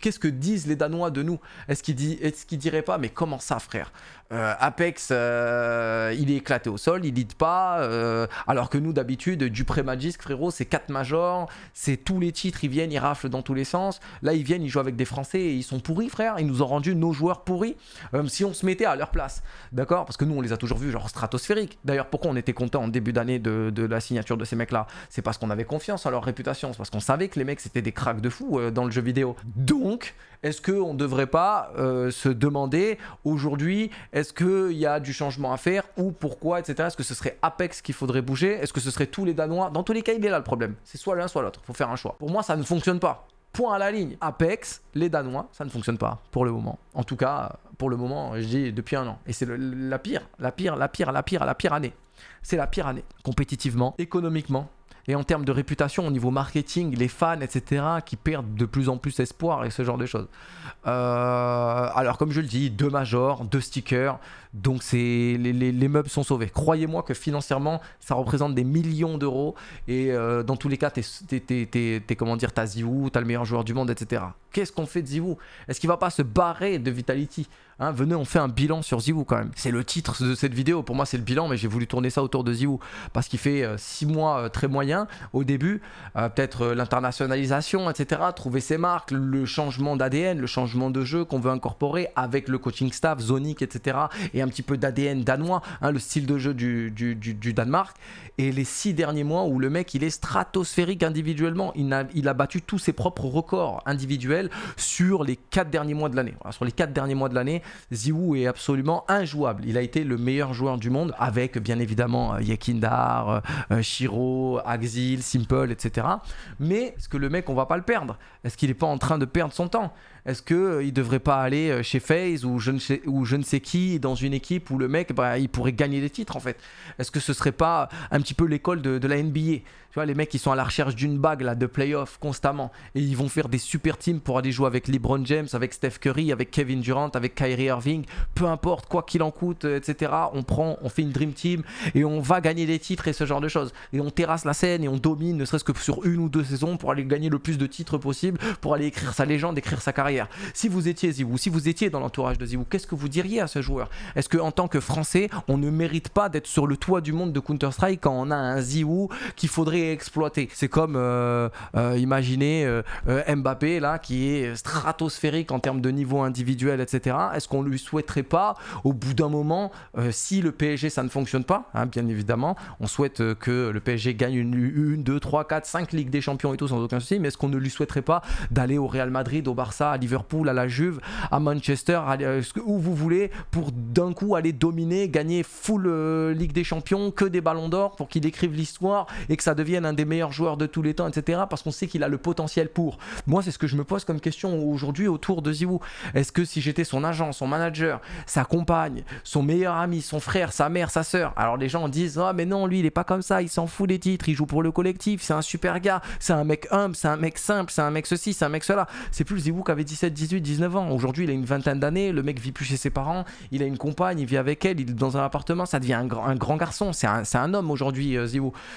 qu'est-ce que disent les Danois de nous Est-ce qu'ils est diraient pas, mais comment ça, frère euh, Apex, euh, il est éclaté au sol, il dit pas, euh, alors que nous, d'habitude, du pré frérot, c'est 4 majors, c'est tous les titres, ils viennent, ils raflent dans tous les sens. Là, ils viennent, ils jouent avec des Français et ils sont pourris, frère. Ils nous ont rendu nos joueurs pourris. si on se mettait à leur place, d'accord Parce que nous, on les a toujours vus, genre stratosphériques. D'ailleurs, pourquoi on était content en début d'année de, la signature de ces mecs-là C'est parce qu'on avait confiance en leur réputation. parce qu'on savait que les mecs, c'était des cracks de fou euh, dans le jeu vidéo. Donc, est-ce qu'on ne devrait pas euh, se demander aujourd'hui, est-ce qu'il y a du changement à faire ou pourquoi, etc. Est-ce que ce serait Apex qu'il faudrait bouger Est-ce que ce serait tous les Danois Dans tous les cas, il est là le problème. C'est soit l'un, soit l'autre. faut faire un choix. Pour moi, ça ne fonctionne pas. Point à la ligne. Apex, les Danois, ça ne fonctionne pas pour le moment. En tout cas, pour le moment, je dis depuis un an. Et c'est la pire, la pire, la pire, la pire, la pire année. C'est la pire année, compétitivement, économiquement, et en termes de réputation, au niveau marketing, les fans, etc., qui perdent de plus en plus espoir et ce genre de choses. Euh, alors, comme je le dis, deux majors, deux stickers, donc c'est les, meubles sont sauvés. Croyez-moi que financièrement, ça représente des millions d'euros. Et euh, dans tous les cas, t'es, comment dire, t'as Ziwu, t'as le meilleur joueur du monde, etc. Qu'est-ce qu'on fait de Ziwu Est-ce qu'il va pas se barrer de Vitality hein, Venez, on fait un bilan sur Ziwu quand même. C'est le titre de cette vidéo. Pour moi, c'est le bilan, mais j'ai voulu tourner ça autour de Ziwu. parce qu'il fait euh, six mois euh, très moyen au début. peut-être l'internationalisation, etc. Trouver ses marques, le changement d'ADN, le changement de jeu qu'on veut incorporer avec le coaching staff, Zonic, etc. Et un petit peu d'ADN danois, hein, le style de jeu du, Danemark. Et les six derniers mois où le mec, il est stratosphérique individuellement. Il a, il a battu tous ses propres records individuels sur les quatre derniers mois de l'année. sur les quatre derniers mois de l'année, Ziwu est absolument injouable. Il a été le meilleur joueur du monde avec, bien évidemment, euh, Yekindar, euh, euh, Shiro, Axil, Simple, etc. Mais ce que le mec, on va pas le perdre Est-ce qu'il n'est pas en train de perdre son temps est-ce qu'il euh, ne devrait pas aller euh, chez FaZe ou je, ne sais, je ne sais qui dans une équipe où le mec, bah, il pourrait gagner des titres en fait Est-ce que ce serait pas un petit peu l'école de la NBA les mecs, qui sont à la recherche d'une bague là, de playoff constamment. Et ils vont faire des super teams pour aller jouer avec LeBron James, avec Steph Curry, avec Kevin Durant, avec Kyrie Irving. Peu importe, quoi qu'il en coûte, euh, etc. On prend, on fait une dream team et on va gagner des titres et ce genre de choses. Et on terrasse la scène et on domine, ne serait-ce que sur une ou deux saisons, pour aller gagner le plus de titres possible, pour aller écrire sa légende, écrire sa carrière. Si vous étiez Zibou, si vous étiez dans l'entourage de Zibou, qu'est-ce que vous diriez à ce joueur Est-ce qu'en tant que Français, on ne mérite pas d'être sur le toit du monde de Counter-Strike quand on a un Zibou qu'il faudrait exploiter. C'est comme, euh, euh, imaginer euh, Mbappé, là, qui est stratosphérique en termes de niveau individuel, etc. Est-ce qu'on lui souhaiterait pas, au bout d'un moment, si le PSG ça ne fonctionne pas, hein, bien évidemment, on souhaite que le PSG gagne une, deux, trois, quatre, cinq Ligues des Champions et tout sans aucun souci, mais est-ce qu'on ne lui souhaiterait pas d'aller au Real Madrid, au Barça, à Liverpool, à la Juve, à Manchester, où vous voulez, pour d'un coup aller dominer, gagner full Ligue des Champions, que des ballons d'or, pour qu'il écrive l'histoire et que ça devienne un des meilleurs joueurs de tous les temps, etc. Parce qu'on sait qu'il a le potentiel pour. Moi, c'est ce que je me pose comme question aujourd'hui autour de Ziwoo. Est-ce que si j'étais son agent, son manager, sa compagne, son meilleur ami, son frère, sa mère, sa soeur alors les gens disent Ah, mais non, lui, il est pas comme ça, il s'en fout des titres, il joue pour le collectif, c'est un super gars, c'est un mec humble, c'est un mec simple, c'est un mec ceci, c'est un mec cela. C'est plus le qui avait 17, 18, 19 ans. Aujourd'hui, il a une vingtaine d'années, le mec vit plus chez ses parents, il a une compagne, il vit avec elle, il est dans un appartement, ça devient un, grand, un grand garçon, c'est un, un, homme aujourd'hui, euh,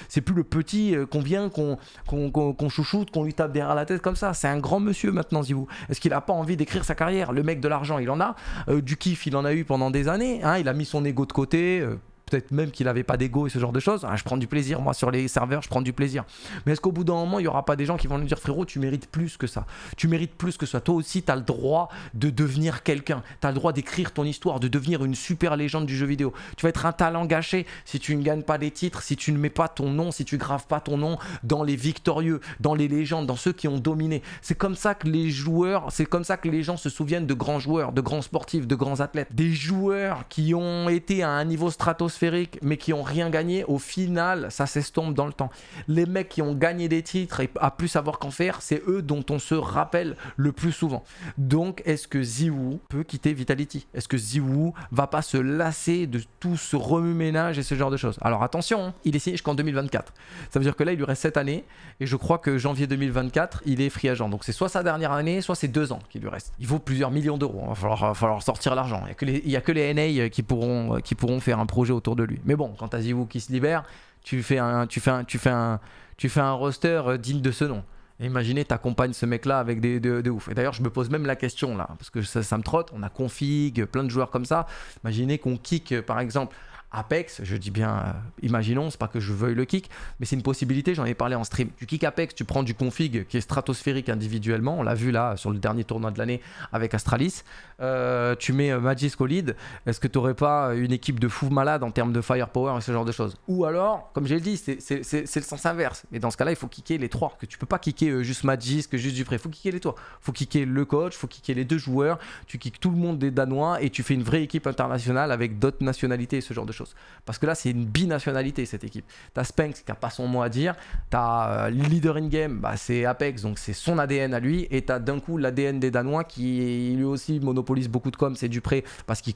C'est plus le petit euh, qu'on vient, qu'on chouchoute, qu'on lui tape derrière la tête comme ça. C'est un grand monsieur maintenant, Zivou. Est-ce qu'il n'a pas envie d'écrire sa carrière Le mec de l'argent, il en a. Euh, du kiff, il en a eu pendant des années. Hein. Il a mis son ego de côté. Euh, peut-être même qu'il n'avait pas d'ego et ce genre de choses. Ah, je prends du plaisir, moi, sur les serveurs, je prends du plaisir. Mais est-ce qu'au bout d'un moment, il n'y aura pas des gens qui vont nous dire, frérot, tu mérites plus que ça. Tu mérites plus que ça. Toi aussi, tu as le droit de devenir quelqu'un. Tu as le droit d'écrire ton histoire, de devenir une super légende du jeu vidéo. Tu vas être un talent gâché si tu ne gagnes pas des titres, si tu ne mets pas ton nom, si tu graves pas ton nom dans les victorieux, dans les légendes, dans ceux qui ont dominé. C'est comme ça que les joueurs, c'est comme ça que les gens se souviennent de grands joueurs, de grands sportifs, de grands athlètes. Des joueurs qui ont été à un niveau stratosphérique mais qui ont rien gagné, au final, ça s'estompe dans le temps. Les mecs qui ont gagné des titres et à plus savoir qu'en faire, c'est eux dont on se rappelle le plus souvent. Donc, est-ce que Ziwu peut quitter Vitality Est-ce que Ziwu va pas se lasser de tout ce remue-ménage et ce genre de choses Alors attention, hein, il est signé jusqu'en 2024. Ça veut dire que là, il lui reste cette années, et je crois que janvier 2024, il est free agent. Donc c'est soit sa dernière année, soit c'est 2 ans qu'il lui reste. Il vaut plusieurs millions d'euros, hein. il va euh, falloir, sortir l'argent. Il n'y a, que les NA euh, qui pourront, euh, qui pourront faire un projet autour de lui. Mais bon, quand t'as Zivou qui se libère, tu fais un, tu fais un, tu fais un, tu fais un roster euh, digne de ce nom. Imaginez, t'accompagnes ce mec-là avec des de, ouf. Et d'ailleurs, je me pose même la question là, parce que ça, ça me trotte. On a config, plein de joueurs comme ça. Imaginez qu'on kick, euh, par exemple, Apex, je dis bien, euh, imaginons, c'est pas que je veuille le kick, mais c'est une possibilité, j'en ai parlé en stream. Tu kick Apex, tu prends du config qui est stratosphérique individuellement, on l'a vu là sur le dernier tournoi de l'année avec Astralis. Euh, tu mets euh, Magisk au lead, est-ce que tu pas une équipe de fou malade en termes de firepower et ce genre de choses Ou alors, comme j'ai dit, c'est le sens inverse. Et dans ce cas-là, il faut kicker les trois, que tu peux pas kicker juste Magisk, juste Dupré, il faut kicker les trois. faut kicker le coach, faut kicker les deux joueurs, tu kicks tout le monde des Danois et tu fais une vraie équipe internationale avec d'autres nationalités et ce genre de choses. Parce que là, c'est une binationalité cette équipe. T'as Spenks qui n'a pas son mot à dire, t'as as euh, leader in game, bah, c'est Apex, donc c'est son ADN à lui, et t'as d'un coup l'ADN des Danois qui lui aussi monopolise beaucoup de com, c'est Dupré parce qu'il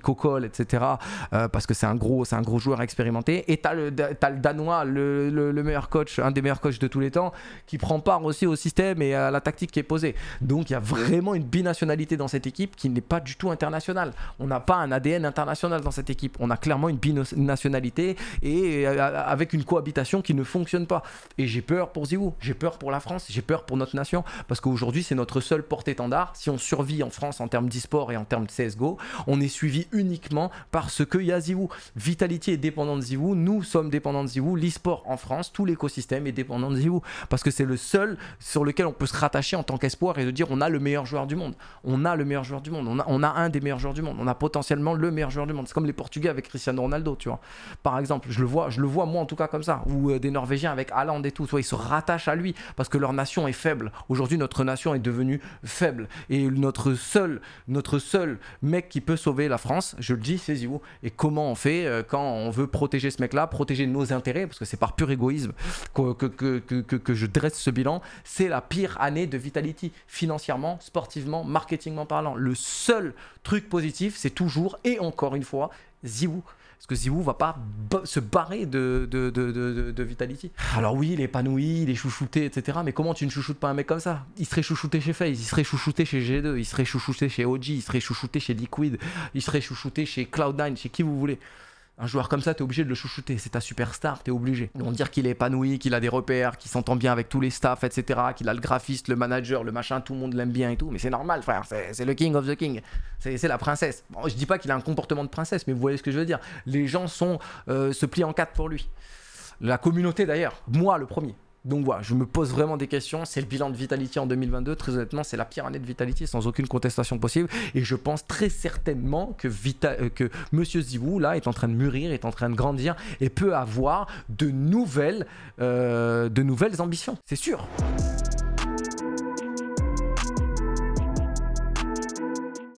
co-colle, etc. Euh, parce que c'est un gros, c'est un gros joueur expérimenté. Et t'as le, Danois, le, meilleur coach, un des meilleurs coachs de tous les temps, qui prend part aussi au système et à la tactique qui est posée. Donc il y a vraiment une binationalité dans cette équipe qui n'est pas du tout internationale. On n'a pas un ADN international dans cette équipe. On a clairement une binationalité et euh, avec une cohabitation qui ne fonctionne pas. Et j'ai peur pour Ziou, j'ai peur pour la France, j'ai peur pour notre nation, parce qu'aujourd'hui c'est notre seul porte-étendard. Si on survit en France en termes d'e-sport et en termes de CSGO, on est suivi uniquement parce qu'il y a Ziou. Vitality est dépendant de Ziou, nous sommes dépendants de Ziou, l'e-sport en France, tout l'écosystème est dépendant de Ziou, parce que c'est le seul sur lequel on peut se rattacher en tant qu'espoir et de dire on a le meilleur joueur du monde, on a le meilleur joueur du monde, on a, on a un des meilleurs joueurs du monde, on a potentiellement le meilleur joueur du monde. C'est comme les Portugais avec Cristiano Ronaldo, tu vois. Par exemple, je le vois, je le vois moi en tout cas comme ça, ou euh, des Norvégiens avec Haaland et tout, ils se rattachent à lui parce que leur nation est faible. Aujourd'hui, notre nation est devenue faible et notre seul, notre seul mec qui peut sauver la France, je le dis, c'est vous Et comment on fait euh, quand on veut protéger ce mec-là, protéger nos intérêts, parce que c'est par pur égoïsme que, que, je dresse ce bilan. C'est la pire année de Vitality financièrement, sportivement, marketingment parlant. Le seul truc positif, c'est toujours et encore une fois Ziwoo. Parce que Ziwoo va pas se barrer de, de, Vitality. Alors oui, il est épanoui, il est chouchouté, etc. Mais comment tu ne chouchoutes pas un mec comme ça Il serait chouchouté chez FaZe, il serait chouchouté chez G2, il serait chouchouté chez OG, il serait chouchouté chez Liquid, il serait chouchouté chez Cloud9, chez qui vous voulez. Un joueur comme ça, t'es obligé de le chouchouter. C'est ta superstar, t'es obligé. On dire qu'il est épanoui, qu'il a des repères, qu'il s'entend bien avec tous les staffs, etc. Qu'il a le graphiste, le manager, le machin, tout le monde l'aime bien et tout. Mais c'est normal, frère. C'est le king of the king. C'est la princesse. Bon, je dis pas qu'il a un comportement de princesse, mais vous voyez ce que je veux dire. Les gens sont, euh, se plient en quatre pour lui. La communauté d'ailleurs. Moi, le premier. Donc voilà, je me pose vraiment des questions. C'est le bilan de Vitality en 2022. Très honnêtement, c'est la pire année de Vitality sans aucune contestation possible. Et je pense très certainement que, euh, Monsieur là, est en train de mûrir, est en train de grandir et peut avoir de nouvelles, euh, de nouvelles ambitions. C'est sûr.